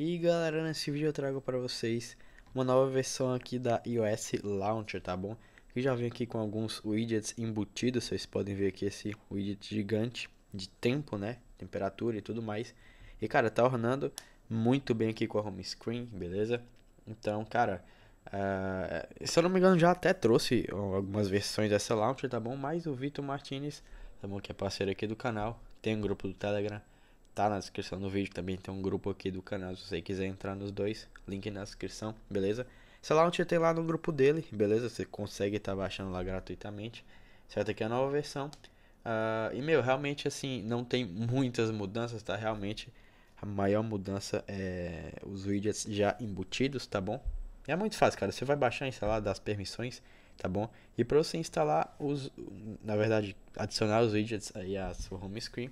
E galera, nesse vídeo eu trago para vocês uma nova versão aqui da iOS Launcher, tá bom? Que já vem aqui com alguns widgets embutidos, vocês podem ver aqui esse widget gigante de tempo, né? Temperatura e tudo mais. E cara, tá ornando muito bem aqui com a home screen, beleza? Então, cara, uh, se eu não me engano já até trouxe algumas versões dessa Launcher, tá bom? Mas o Vitor Martinez, tá bom? Que é parceiro aqui do canal, tem um grupo do Telegram tá na descrição do vídeo também. Tem um grupo aqui do canal, se você quiser entrar nos dois, link na descrição, beleza? Sei lá, onde tem lá no grupo dele, beleza? Você consegue estar tá baixando lá gratuitamente, certo? Aqui é a nova versão. Uh, e, meu, realmente, assim, não tem muitas mudanças, tá? Realmente, a maior mudança é os widgets já embutidos, tá bom? É muito fácil, cara. Você vai baixar e instalar das permissões, tá bom? E para você instalar os, na verdade, adicionar os widgets aí à sua home screen,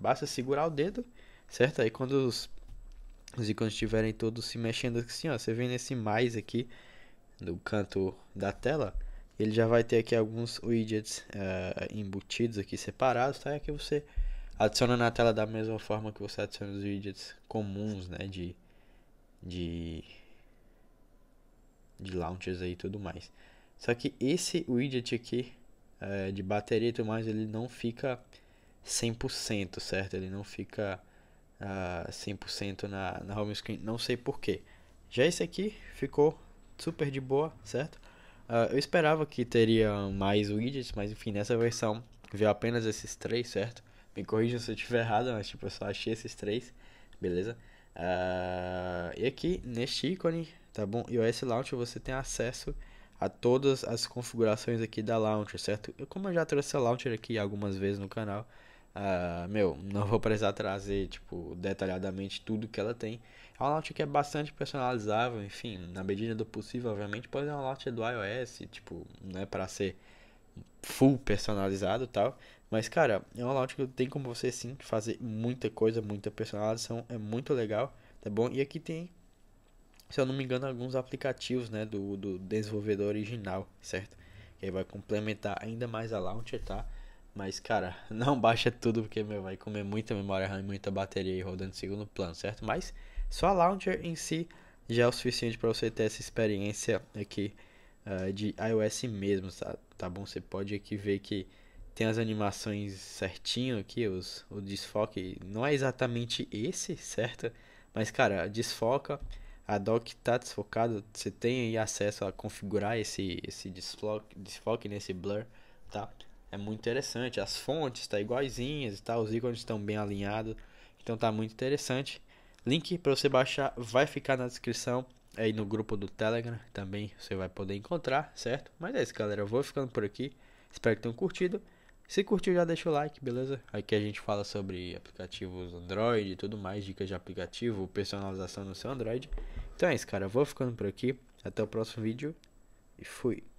Basta segurar o dedo, certo? Aí quando os, os ícones estiverem todos se mexendo assim, ó, você vem nesse mais aqui no canto da tela, ele já vai ter aqui alguns widgets uh, embutidos aqui separados, tá? É que você adiciona na tela da mesma forma que você adiciona os widgets comuns, né? De, de, de launchers aí e tudo mais. Só que esse widget aqui uh, de bateria e tudo mais, ele não fica 100%, certo? Ele não fica uh, ah, 100% na, na home screen, não sei porquê. Já esse aqui ficou super de boa, certo? Uh, eu esperava que teria mais widgets, mas enfim, nessa versão veio apenas esses três, certo? Me corrijam se eu estiver errado, mas tipo, eu só achei esses três, beleza? Uh, e aqui neste ícone, tá bom? iOS Launcher você tem acesso a todas as configurações aqui da Launcher, certo? Eu, como eu já trouxe a Launcher aqui algumas vezes no canal, Uh, meu, não vou precisar trazer, tipo, detalhadamente tudo que ela tem. É uma launch que é bastante personalizável, enfim, na medida do possível, obviamente, pode ser é uma launch do iOS, tipo, não é para ser full personalizado e tal. Mas, cara, é uma launch que tem como você, sim, fazer muita coisa, muita personalização, é muito legal, tá bom? E aqui tem, se eu não me engano, alguns aplicativos, né, do, do desenvolvedor original, certo? Que aí vai complementar ainda mais a launcher, tá? Mas, cara, não baixa tudo porque meu, vai comer muita memória RAM e muita bateria e rodando em segundo plano, certo? Mas só a Launcher em si já é o suficiente para você ter essa experiência aqui uh, de iOS mesmo, tá, tá bom? Você pode aqui ver que tem as animações certinho aqui, os, o desfoque não é exatamente esse, certo? Mas, cara, desfoca, a dock tá desfocada, você tem aí acesso a configurar esse, esse desfoque, desfoque nesse blur, tá? é muito interessante. As fontes tá iguaizinhas e tá? tal, os ícones estão bem alinhados. Então tá muito interessante. Link para você baixar vai ficar na descrição aí no grupo do Telegram também você vai poder encontrar, certo? Mas é isso, galera. Eu vou ficando por aqui. Espero que tenham curtido. Se curtiu, já deixa o like, beleza? Aqui a gente fala sobre aplicativos Android e tudo mais, dicas de aplicativo, personalização no seu Android. Então é isso, cara. Eu vou ficando por aqui. Até o próximo vídeo e fui.